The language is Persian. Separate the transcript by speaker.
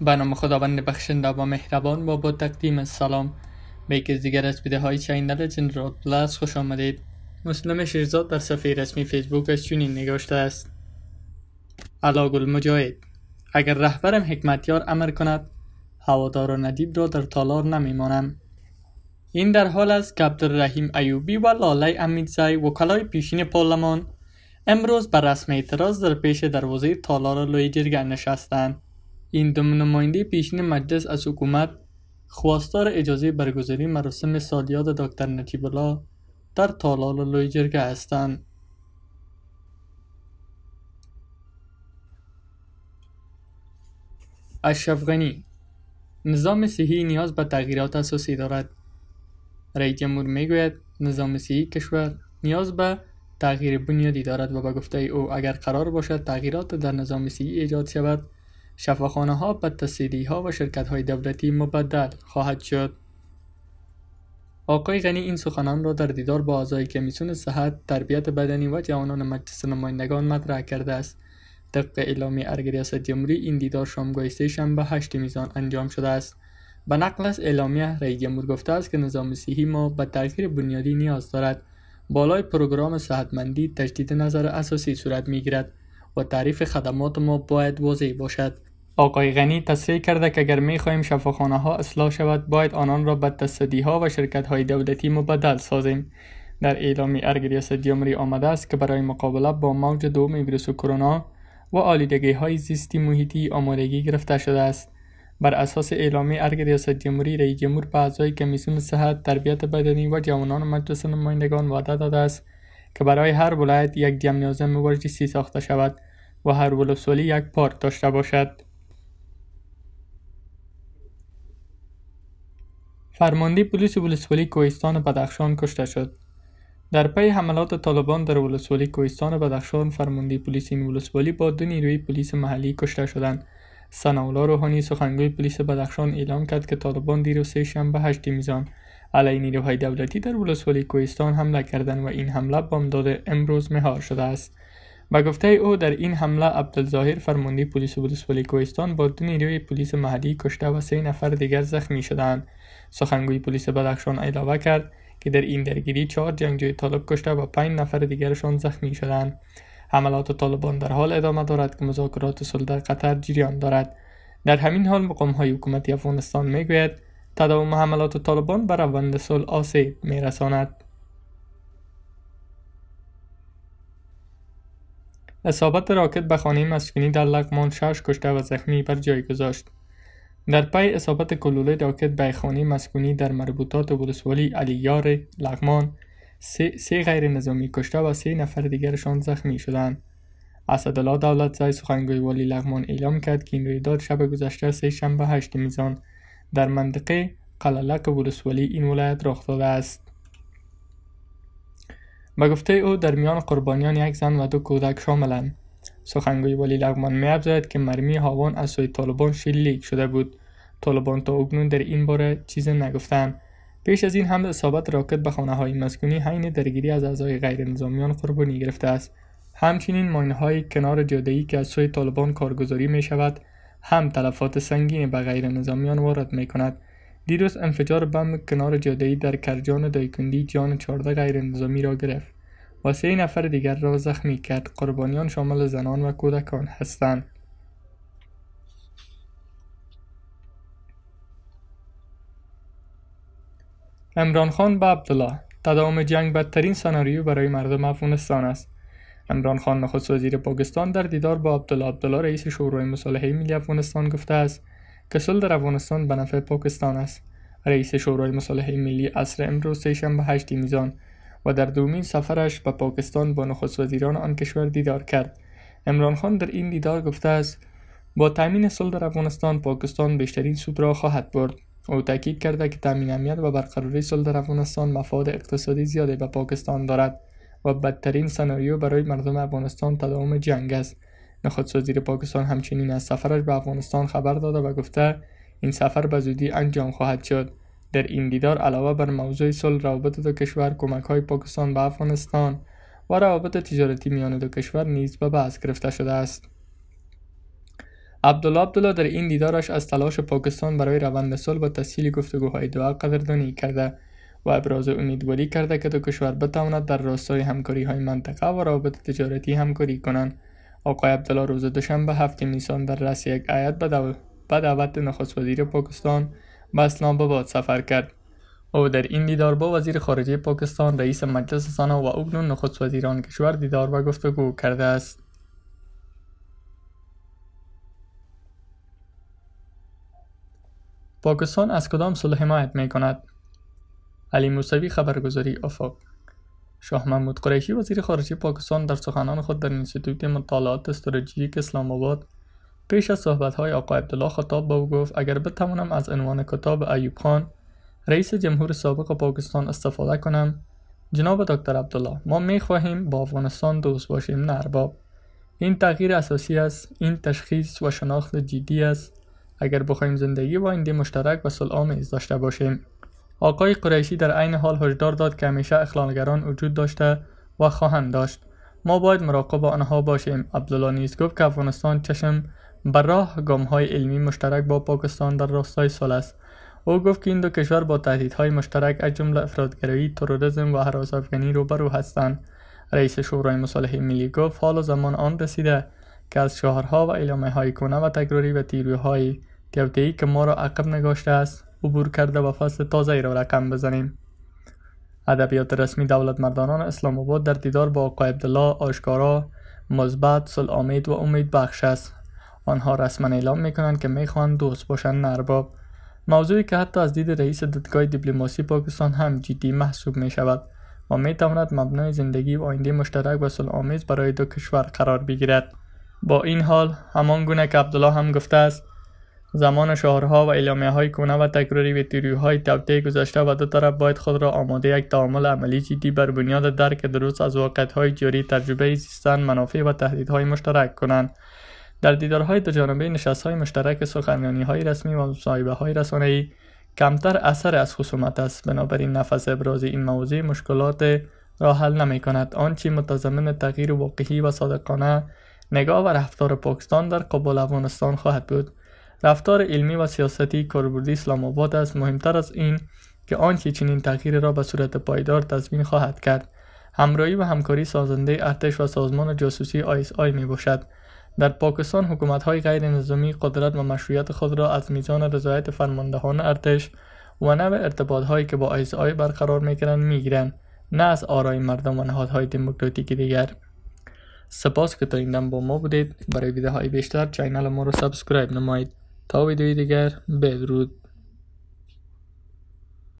Speaker 1: به نام خداوند بخشنده و مهربان با با تقدیم سلام به یکی دیگر از ویدیوهای های چینل جنرال پلاس خوش آمدید مسلم شیرزاد در صفحه رسمی فیسبوکش چونین نگاشته است علا گل مجاید اگر رهبرم حکمتیار امر کند هوادار و ندیب را در تالار نمیمانم این در حال است که عبدالرحیم ایوبی و لاله و وکلای پیشین پارلمان امروز بر رسم اعتراض در پیش دروازه تالار لوی جرگن نشستند این دو نماینده پیشین مجلس از حکومت خواستار اجازه برگزاری مراسم سالیاد دکتر نتیبلا در در لوی جرگه هستند اشرف نظام صحی نیاز به تغییرات اساسی دارد رئیس جمهور میگوید نظام صحی کشور نیاز به تغییر بنیادی دارد و به گفته او اگر قرار باشد تغییرات در نظام صحی ایجاد شود شفاخانه ها به تصیری ها و شرکت های دولتی مبدل خواهد شد. آقای غنی این سخنان را در دیدار با اعضای کمیسیون صحت، تربیت بدنی و جوانان مجلس نمایندگان مطرح کرده است. طبق اعلام ارگ ریاست جمهوری این دیدار شامگاه سه شنبه هشت میزان انجام شده است. به نقل از اعلامیه رئیس جمهور گفته است که نظام صحی ما به تغییر بنیادی نیاز دارد. بالای پروگرام صحتمندی تجدید نظر اساسی صورت میگیرد و تعریف خدمات ما باید واضح باشد. آقای غنی تصریح کرده که اگر میخواهیم شفاخانه ها اصلاح شود باید آنان را به تصدی ها و شرکت های دولتی مبدل سازیم در اعلامی ارگ ریاست جمهوری آمده است که برای مقابله با موج دوم ویروس کرونا و آلودگی های زیستی محیطی آمادگی گرفته شده است بر اساس اعلامی ارگ ریاست جمهوری رئیس جمهور به اعضای کمیسیون صحت تربیت بدنی و جوانان مجلس نمایندگان وعده داده است که برای هر ولایت یک جمع ورزشی ساخته شود و هر ولسوالی یک پارک داشته باشد فرمانده پلیس ولسوالی کوهستان بدخشان کشته شد در پی حملات طالبان در ولسوالی کوهستان بدخشان فرمانده پلیس این ولسوالی با دو نیروی پلیس محلی کشته شدند سناولا روحانی سخنگوی پلیس بدخشان اعلام کرد که طالبان دیروز سه شنبه 8 میزان علیه نیروهای دولتی در ولسوالی کوهستان حمله کردند و این حمله بامداد امروز مهار شده است به گفته او در این حمله عبدالظاهر فرمانده پلیس ولسوالی کوهستان با دو نیروی پلیس محلی کشته و سه نفر دیگر زخمی شدند سخنگوی پلیس بدخشان علاوه کرد که در این درگیری چهار جنگجوی طالب کشته و پنج نفر دیگرشان زخمی شدند حملات طالبان در حال ادامه دارد که مذاکرات صلح قطر جریان دارد در همین حال مقام های حکومتی افغانستان میگوید تداوم حملات طالبان بر روند صلح آسیب میرساند اصابت راکت به خانه مسکونی در لغمان شش کشته و زخمی بر جای گذاشت. در پی اصابت کلوله راکت به خانه مسکونی در مربوطات ولسوالی علیار لغمان سه،, سه غیر نظامی کشته و سه نفر دیگرشان زخمی شدند. اسدالله دولت زای سخنگوی والی لغمان اعلام کرد که این رویداد شب گذشته سه شنبه هشت میزان در منطقه قللق ولسوالی این ولایت رخ داده است. به گفته او در میان قربانیان یک زن و دو کودک شاملند سخنگوی ولی لغمان افزاید که مرمی هاوان از سوی طالبان شلیک شده بود طالبان تا اکنون در این باره چیزی نگفتند پیش از این هم اصابت راکت به خانه های مسکونی حین درگیری از اعضای غیر نظامیان قربانی گرفته است همچنین ماین های کنار جاده ای که از سوی طالبان کارگزاری می شود هم تلفات سنگین به غیر نظامیان وارد می دیروز انفجار بم کنار جاده در کرجان دایکندی جان 14 غیر نظامی را گرفت و سه نفر دیگر را زخمی کرد قربانیان شامل زنان و کودکان هستند امران خان به عبدالله تداوم جنگ بدترین سناریو برای مردم افغانستان است امران خان نخست وزیر پاکستان در دیدار با عبدالله عبدالله رئیس شورای مصالحه ملی افغانستان گفته است که صلح در افغانستان به نفع پاکستان است رئیس شورای مصالحه ملی عصر امروز سهشنبه 8 میزان و در دومین سفرش به پاکستان با نخست وزیران آن کشور دیدار کرد امران خان در این دیدار گفته است با تامین صلح در افغانستان پاکستان بیشترین سود را خواهد برد او تاکید کرده که تامین امنیت و برقراری صلح در افغانستان مفاد اقتصادی زیادی به پاکستان دارد و بدترین سناریو برای مردم افغانستان تداوم جنگ است نخست وزیر پاکستان همچنین از سفرش به افغانستان خبر داده و گفته این سفر به زودی انجام خواهد شد در این دیدار علاوه بر موضوع صلح روابط دو کشور کمک های پاکستان به افغانستان و روابط تجارتی میان دو کشور نیز به بحث گرفته شده است عبدالله عبدالله در این دیدارش از تلاش پاکستان برای روند صلح و تسهیل گفتگوهای دو قدردانی کرده و ابراز امیدواری کرده که دو کشور بتواند در راستای همکاری های منطقه و روابط تجارتی همکاری کنند آقای عبدالله روز دوشنبه هفت نیسان در رس یک آیت به دعوت نخست وزیر پاکستان به اسلام آباد سفر کرد او در این دیدار با وزیر خارجه پاکستان رئیس مجلس سنا و اکنون نخست وزیران کشور دیدار و گفتگو کرده است پاکستان از کدام صلح حمایت می کند علی موسوی خبرگزاری افاق شاه محمود قریشی وزیر خارجه پاکستان در سخنان خود در اینستیتوت مطالعات استراتژیک اسلام آباد پیش از صحبت های آقای عبدالله خطاب به او گفت اگر بتوانم از عنوان کتاب ایوب خان رئیس جمهور سابق پاکستان استفاده کنم جناب دکتر عبدالله ما خواهیم با افغانستان دوست باشیم نه ارباب این تغییر اساسی است این تشخیص و شناخت جدی است اگر بخواهیم زندگی و آینده مشترک و صلح داشته باشیم آقای قریشی در عین حال هشدار داد که همیشه اخلالگران وجود داشته و خواهند داشت ما باید مراقب آنها باشیم عبدالله نیز گفت که افغانستان چشم بر راه گامهای علمی مشترک با پاکستان در راستای سال است او گفت که این دو کشور با تهدیدهای مشترک از جمله افرادگرایی تروریسم و حراس افغانی روبرو هستند رئیس شورای مصالحه ملی گفت حال و زمان آن رسیده که از شهرها و اعلامه های کنه و تکراری و تیروی های که ما را عقب نگاشته است عبور کرده و فصل تازه را رقم بزنیم ادبیات رسمی دولت مردانان اسلام آباد در دیدار با آقای عبدالله آشکارا مثبت سلامید و امید بخش است آنها رسما اعلام میکنند که میخواهند دوست باشند نرباب. موضوعی که حتی از دید رئیس دادگاه دیپلماسی پاکستان هم جدی محسوب می شود و می تواند مبنای زندگی و آینده مشترک و آمیز برای دو کشور قرار بگیرد با این حال همان گونه که عبدالله هم گفته است زمان شعارها و اعلامیه های کنه و تکراری و های توطیع گذشته و دو طرف باید خود را آماده یک تعامل عملی جدی بر بنیاد درک درست از های جاری تجربه زیستن منافع و تهدیدهای مشترک کنند در دیدارهای دوجانبه های مشترک های رسمی و های ای کمتر اثر از خصومت است بنابراین نفس ابراز این موضوع مشکلات را حل نمی کند آنچه متضمن تغییر واقعی و صادقانه نگاه و رفتار پاکستان در قبال افغانستان خواهد بود رفتار علمی و سیاستی کاربردی اسلام آباد است مهمتر از این که آنچه چنین تغییر را به صورت پایدار تضمین خواهد کرد همراهی و همکاری سازنده ارتش و سازمان جاسوسی آیس آی می باشد در پاکستان حکومت های غیر نظامی قدرت و مشروعیت خود را از میزان رضایت فرماندهان ارتش و نوع ارتباط هایی که با آیس آی برقرار می کنند می گیرند نه از آرای مردم و نهادهای دموکراتیک دیگر سپاس که تا این دم با ما بودید برای ویدیوهای بیشتر چینل ما را سابسکرایب نمایید تا ویدئویی دیگر بدرود